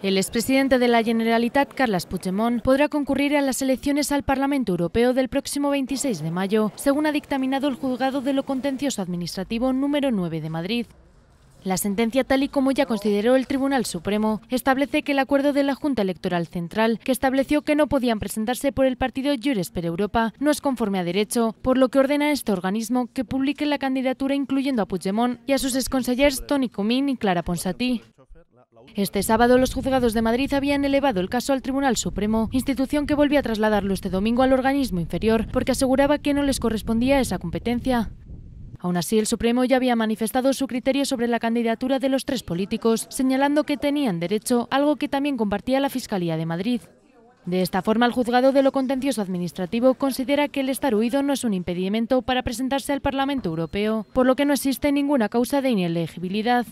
El expresidente de la Generalitat, Carles Puigdemont, podrá concurrir a las elecciones al Parlamento Europeo del próximo 26 de mayo, según ha dictaminado el Juzgado de lo Contencioso Administrativo número 9 de Madrid. La sentencia, tal y como ya consideró el Tribunal Supremo, establece que el acuerdo de la Junta Electoral Central, que estableció que no podían presentarse por el partido Jures per Europa, no es conforme a derecho, por lo que ordena a este organismo que publique la candidatura incluyendo a Puigdemont y a sus exconsellers Tony Comín y Clara Ponsatí. Este sábado los juzgados de Madrid habían elevado el caso al Tribunal Supremo, institución que volvía a trasladarlo este domingo al organismo inferior porque aseguraba que no les correspondía esa competencia. Aún así, el Supremo ya había manifestado su criterio sobre la candidatura de los tres políticos, señalando que tenían derecho, algo que también compartía la Fiscalía de Madrid. De esta forma, el juzgado de lo contencioso administrativo considera que el estar huido no es un impedimento para presentarse al Parlamento Europeo, por lo que no existe ninguna causa de inelegibilidad.